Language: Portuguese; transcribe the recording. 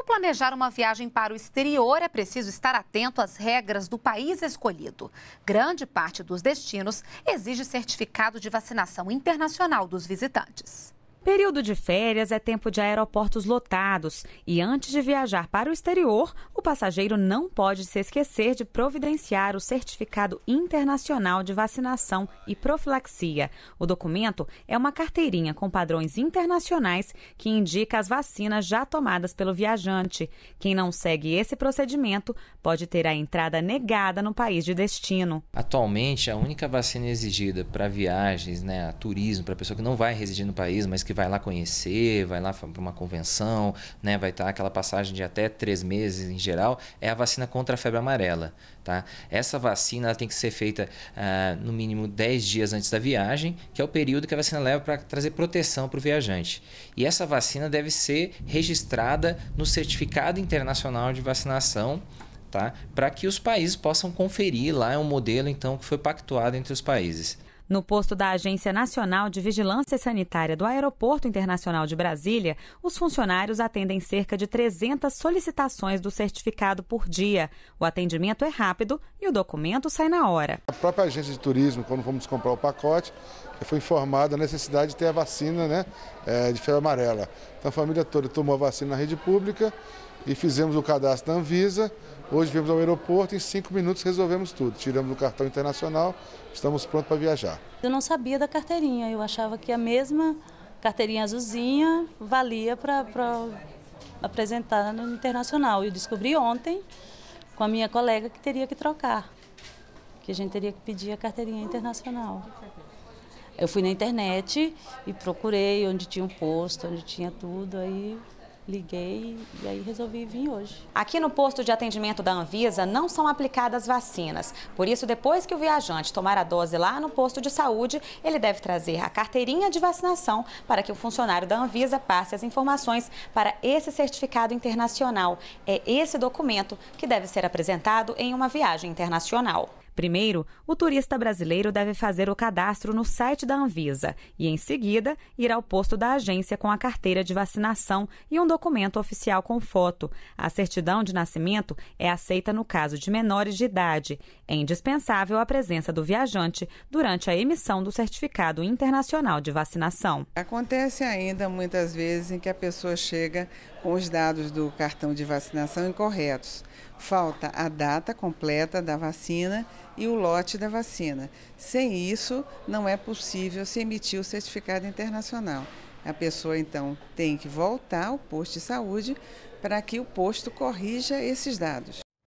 Ao planejar uma viagem para o exterior, é preciso estar atento às regras do país escolhido. Grande parte dos destinos exige certificado de vacinação internacional dos visitantes. Período de férias é tempo de aeroportos lotados e antes de viajar para o exterior, o passageiro não pode se esquecer de providenciar o Certificado Internacional de Vacinação e Profilaxia. O documento é uma carteirinha com padrões internacionais que indica as vacinas já tomadas pelo viajante. Quem não segue esse procedimento pode ter a entrada negada no país de destino. Atualmente, a única vacina exigida para viagens, né, turismo, para pessoa que não vai residir no país, mas que que vai lá conhecer, vai lá para uma convenção, né? vai estar tá aquela passagem de até três meses em geral, é a vacina contra a febre amarela. Tá? Essa vacina tem que ser feita uh, no mínimo 10 dias antes da viagem, que é o período que a vacina leva para trazer proteção para o viajante. E essa vacina deve ser registrada no Certificado Internacional de Vacinação tá? Para que os países possam conferir lá é um modelo então que foi pactuado entre os países. No posto da Agência Nacional de Vigilância Sanitária do Aeroporto Internacional de Brasília, os funcionários atendem cerca de 300 solicitações do certificado por dia. O atendimento é rápido e o documento sai na hora. A própria agência de turismo, quando fomos comprar o pacote, foi informada a necessidade de ter a vacina né, eh, de febre amarela. Então a família toda tomou a vacina na rede pública e fizemos o cadastro da Anvisa. Hoje viemos ao aeroporto, e em cinco minutos resolvemos tudo. Tiramos o cartão internacional, estamos prontos para viajar. Eu não sabia da carteirinha, eu achava que a mesma carteirinha azulzinha valia para apresentar no internacional. Eu descobri ontem com a minha colega que teria que trocar, que a gente teria que pedir a carteirinha internacional. Eu fui na internet e procurei onde tinha um posto, onde tinha tudo, aí liguei e aí resolvi vir hoje. Aqui no posto de atendimento da Anvisa não são aplicadas vacinas. Por isso, depois que o viajante tomar a dose lá no posto de saúde, ele deve trazer a carteirinha de vacinação para que o funcionário da Anvisa passe as informações para esse certificado internacional. É esse documento que deve ser apresentado em uma viagem internacional. Primeiro, o turista brasileiro deve fazer o cadastro no site da Anvisa e, em seguida, ir ao posto da agência com a carteira de vacinação e um documento oficial com foto. A certidão de nascimento é aceita no caso de menores de idade. É indispensável a presença do viajante durante a emissão do certificado internacional de vacinação. Acontece ainda muitas vezes em que a pessoa chega com os dados do cartão de vacinação incorretos. Falta a data completa da vacina e o lote da vacina. Sem isso, não é possível se emitir o certificado internacional. A pessoa então tem que voltar ao posto de saúde para que o posto corrija esses dados.